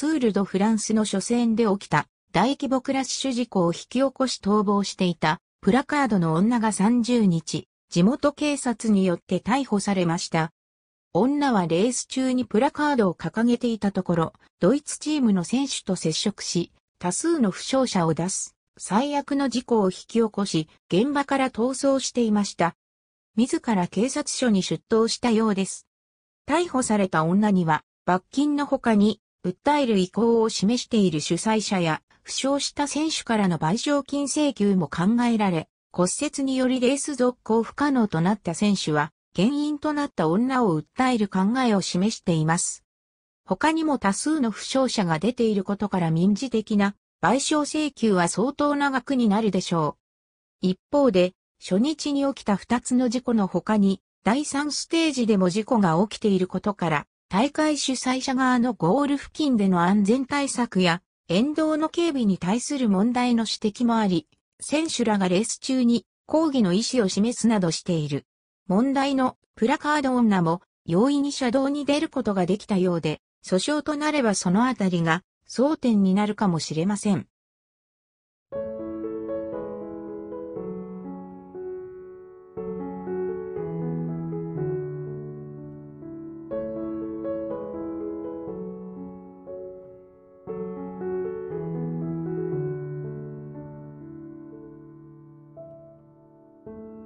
ツール・ド・フランスの初戦で起きた大規模クラッシュ事故を引き起こし逃亡していたプラカードの女が30日、地元警察によって逮捕されました。女はレース中にプラカードを掲げていたところ、ドイツチームの選手と接触し、多数の負傷者を出す、最悪の事故を引き起こし、現場から逃走していました。自ら警察署に出頭したようです。逮捕された女には、罰金の他に、訴える意向を示している主催者や、負傷した選手からの賠償金請求も考えられ、骨折によりレース続行不可能となった選手は、原因となった女を訴える考えを示しています。他にも多数の負傷者が出ていることから民事的な賠償請求は相当な額になるでしょう。一方で、初日に起きた2つの事故の他に、第3ステージでも事故が起きていることから、大会主催者側のゴール付近での安全対策や、沿道の警備に対する問題の指摘もあり、選手らがレース中に抗議の意思を示すなどしている。問題のプラカード女も容易に車道に出ることができたようで、訴訟となればそのあたりが争点になるかもしれません。thank you